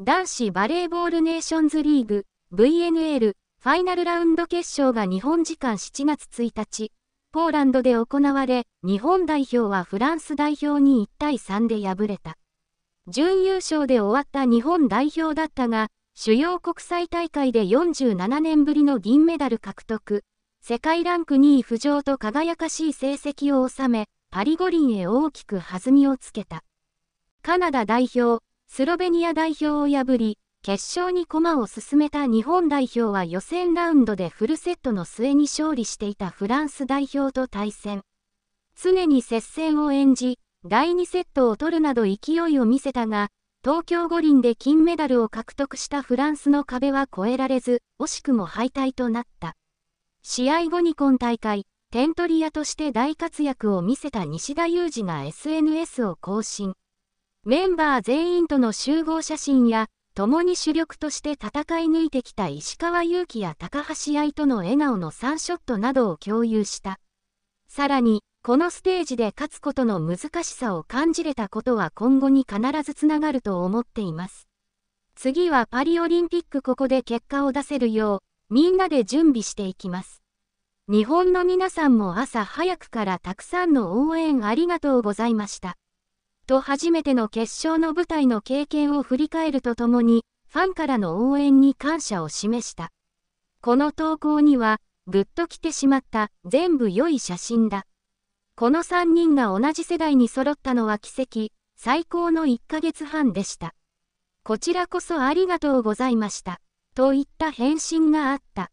男子バレーボールネーションズリーグ VNL ファイナルラウンド決勝が日本時間7月1日、ポーランドで行われ、日本代表はフランス代表に1対3で敗れた。準優勝で終わった日本代表だったが、主要国際大会で47年ぶりの銀メダル獲得、世界ランク2位浮上と輝かしい成績を収め、パリ五輪へ大きく弾みをつけた。カナダ代表、スロベニア代表を破り、決勝に駒を進めた日本代表は予選ラウンドでフルセットの末に勝利していたフランス代表と対戦。常に接戦を演じ、第2セットを取るなど勢いを見せたが、東京五輪で金メダルを獲得したフランスの壁は越えられず、惜しくも敗退となった。試合後に今大会、点取り屋として大活躍を見せた西田裕二が SNS を更新。メンバー全員との集合写真や、共に主力として戦い抜いてきた石川祐希や高橋愛との笑顔の3ショットなどを共有した。さらに、このステージで勝つことの難しさを感じれたことは今後に必ずつながると思っています。次はパリオリンピックここで結果を出せるよう、みんなで準備していきます。日本の皆さんも朝早くからたくさんの応援ありがとうございました。と初めての決勝の舞台の経験を振り返るとともに、ファンからの応援に感謝を示した。この投稿には、ぐっと来てしまった、全部良い写真だ。この3人が同じ世代に揃ったのは奇跡、最高の1ヶ月半でした。こちらこそありがとうございました。といった返信があった。